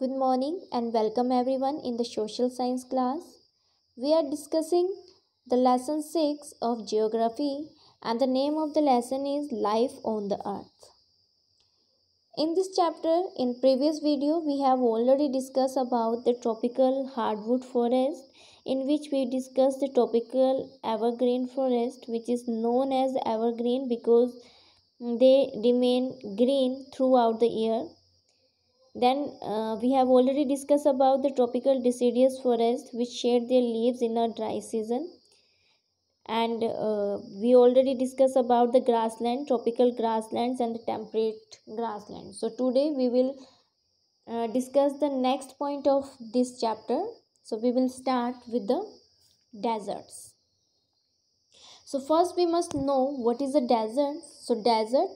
Good morning and welcome everyone in the social science class. We are discussing the lesson 6 of geography and the name of the lesson is life on the earth. In this chapter in previous video we have already discussed about the tropical hardwood forest in which we discussed the tropical evergreen forest which is known as evergreen because they remain green throughout the year then uh, we have already discussed about the tropical deciduous forest, which shed their leaves in a dry season. And uh, we already discussed about the grassland, tropical grasslands and the temperate grasslands. So today we will uh, discuss the next point of this chapter. So we will start with the deserts. So first we must know what is a desert. So desert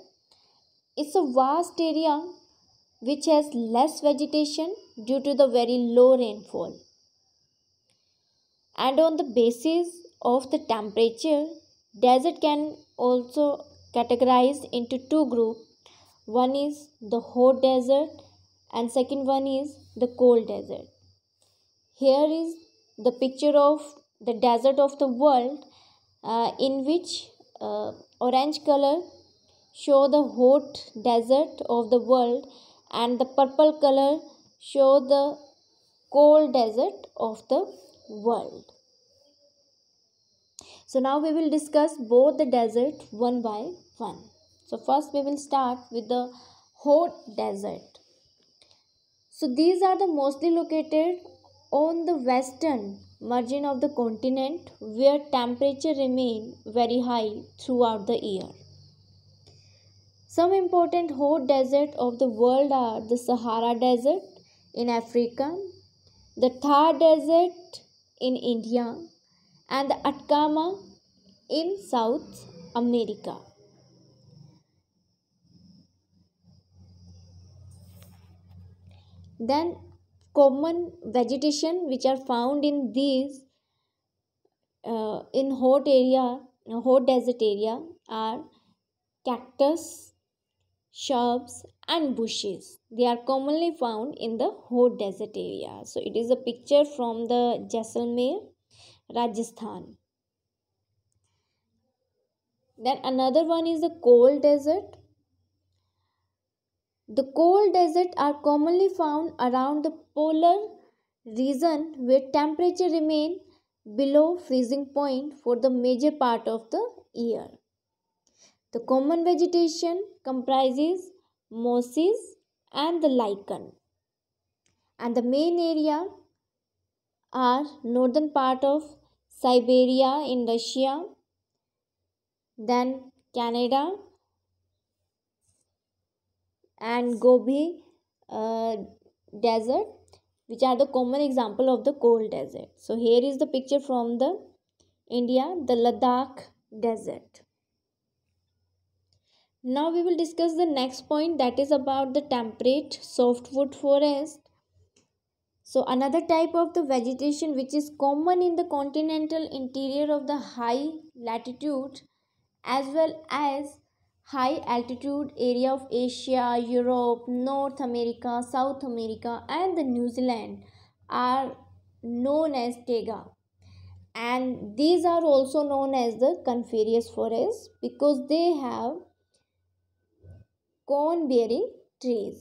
it's a vast area which has less vegetation due to the very low rainfall. And on the basis of the temperature, desert can also categorized into two groups. One is the hot desert and second one is the cold desert. Here is the picture of the desert of the world uh, in which uh, orange color show the hot desert of the world and the purple color show the cold desert of the world. So now we will discuss both the desert one by one. So first we will start with the hot desert. So these are the mostly located on the western margin of the continent where temperature remain very high throughout the year. Some important hot deserts of the world are the Sahara Desert in Africa, the Thar Desert in India, and the Atacama in South America. Then common vegetation which are found in these uh, in hot area hot desert area are cactus shrubs and bushes. They are commonly found in the hot desert area. So it is a picture from the Jaisalmer, Rajasthan. Then another one is the cold desert. The cold desert are commonly found around the polar region where temperature remain below freezing point for the major part of the year. The common vegetation comprises mosses and the lichen. And the main area are northern part of Siberia in Russia, then Canada, and Gobi uh, Desert, which are the common example of the cold desert. So here is the picture from the India, the Ladakh Desert now we will discuss the next point that is about the temperate softwood forest so another type of the vegetation which is common in the continental interior of the high latitude as well as high altitude area of Asia, Europe, North America, South America and the New Zealand are known as taiga and these are also known as the coniferous forests because they have cone bearing trees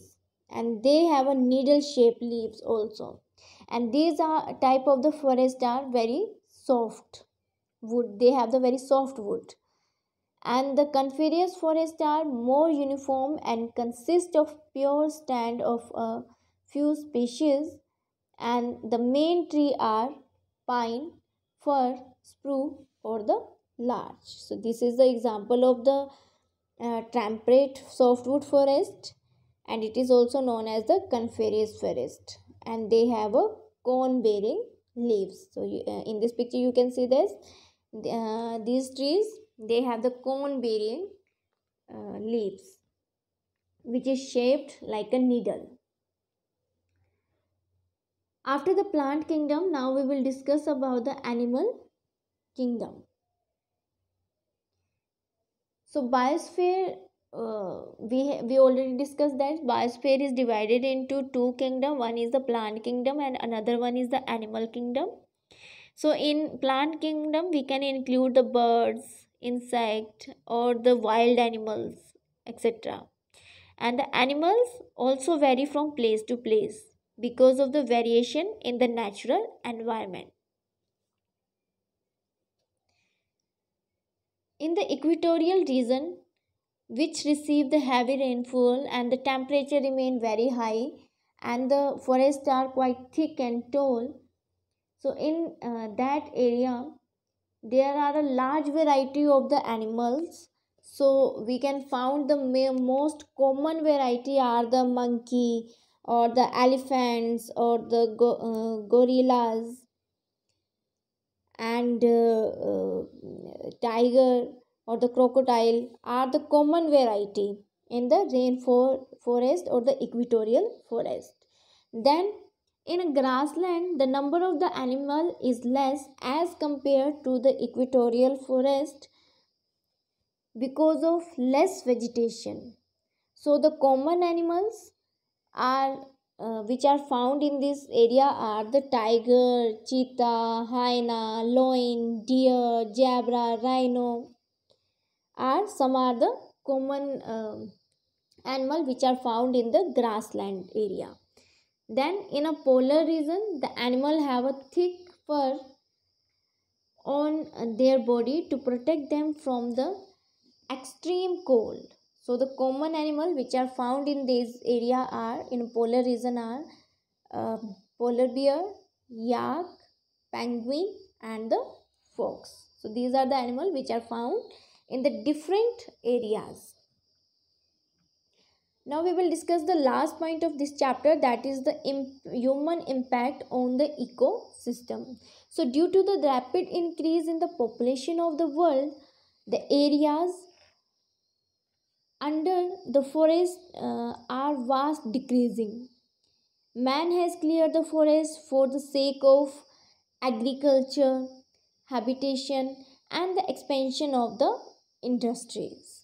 and they have a needle shaped leaves also and these are type of the forest are very soft wood they have the very soft wood and the coniferous forest are more uniform and consist of pure stand of a few species and the main tree are pine fir spruce or the larch so this is the example of the uh, temperate softwood forest and it is also known as the coniferous forest and they have a cone bearing leaves so you, uh, in this picture you can see this uh, these trees they have the cone bearing uh, leaves which is shaped like a needle after the plant kingdom now we will discuss about the animal kingdom so biosphere uh, we we already discussed that biosphere is divided into two kingdom one is the plant kingdom and another one is the animal kingdom so in plant kingdom we can include the birds insect or the wild animals etc and the animals also vary from place to place because of the variation in the natural environment In the equatorial region, which receive the heavy rainfall and the temperature remain very high and the forests are quite thick and tall. So in uh, that area, there are a large variety of the animals. So we can found the most common variety are the monkey or the elephants or the go uh, gorillas and uh, uh, tiger or the crocodile are the common variety in the rainforest or the equatorial forest. Then in a grassland, the number of the animal is less as compared to the equatorial forest because of less vegetation. So the common animals are uh, which are found in this area are the tiger, cheetah, hyena, lion, deer, zebra, rhino. Are some are the common uh, animal which are found in the grassland area. Then in a polar region, the animal have a thick fur on their body to protect them from the extreme cold. So the common animal which are found in this area are in polar region are uh, polar bear, yak, penguin and the fox. So these are the animal which are found in the different areas. Now we will discuss the last point of this chapter that is the imp human impact on the ecosystem. So due to the rapid increase in the population of the world, the areas under the forest uh, are vast decreasing. Man has cleared the forest for the sake of agriculture, habitation, and the expansion of the industries.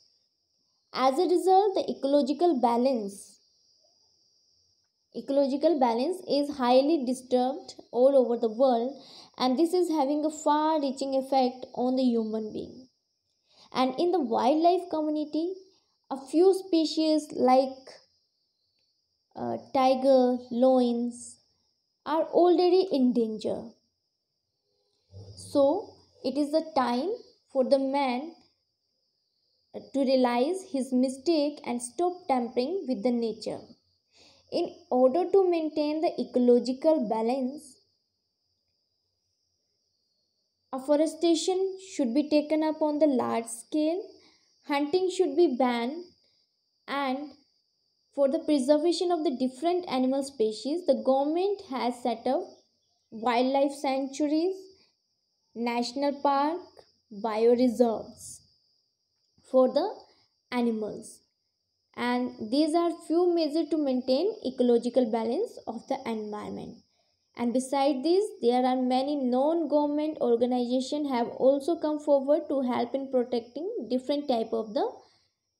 As a result, the ecological balance ecological balance is highly disturbed all over the world and this is having a far reaching effect on the human being and in the wildlife community a few species like uh, tiger, lions are already in danger. So, it is the time for the man uh, to realize his mistake and stop tampering with the nature. In order to maintain the ecological balance, afforestation should be taken up on the large scale hunting should be banned and for the preservation of the different animal species the government has set up wildlife sanctuaries national park bioreserves for the animals and these are few measures to maintain ecological balance of the environment and beside this, there are many non-government organizations have also come forward to help in protecting different type of the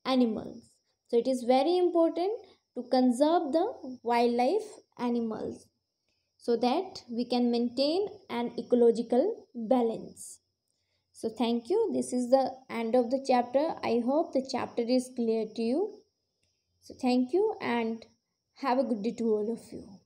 animals. So it is very important to conserve the wildlife animals so that we can maintain an ecological balance. So thank you. This is the end of the chapter. I hope the chapter is clear to you. So thank you and have a good day to all of you.